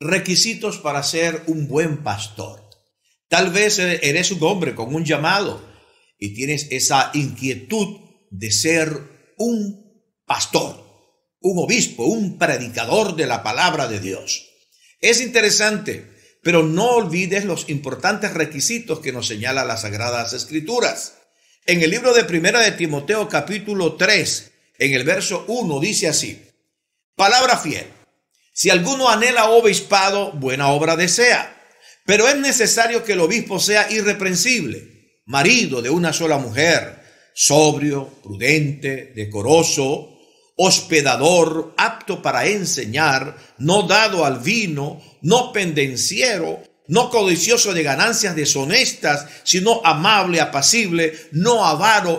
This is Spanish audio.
requisitos para ser un buen pastor. Tal vez e-, eres un hombre con un llamado y tienes esa inquietud de ser un pastor, un obispo, un predicador de la palabra de Dios. Es interesante, pero no olvides los importantes requisitos que nos señala las Sagradas Escrituras. En el libro de Primera de Timoteo capítulo 3, en el verso 1 dice así: Palabra fiel, si alguno anhela obispado, buena obra desea, pero es necesario que el obispo sea irreprensible, marido de una sola mujer, sobrio, prudente, decoroso, hospedador, apto para enseñar, no dado al vino, no pendenciero, no codicioso de ganancias deshonestas, sino amable, apacible, no avaro,